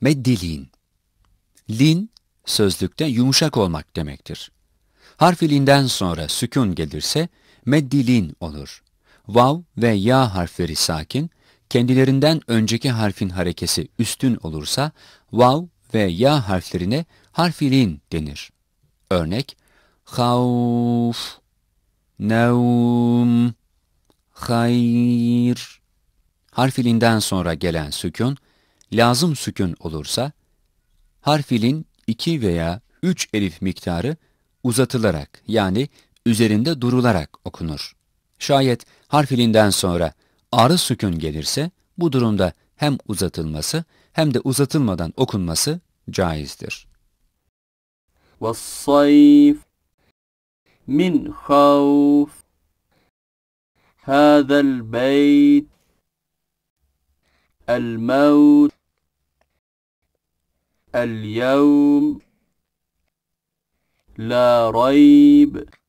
Meddelin. Lin sözlükte yumuşak olmak demektir. Harfi linden sonra sükun gelirse meddilin olur. Vav ve ya harfleri sakin, kendilerinden önceki harfin harekesi üstün olursa vav ve ya harflerine harfilin denir. Örnek havf, nevm, hayr. Harfilinden sonra gelen sükun lazım sükun olursa, harfilin iki veya üç elif miktarı uzatılarak yani üzerinde durularak okunur. Şayet harfilinden sonra ağrı sükun gelirse bu durumda hem uzatılması hem de uzatılmadan okunması caizdir. وَالصَّيْفِ min خَوْفِ هذا البيت الموت اليوم لا ريب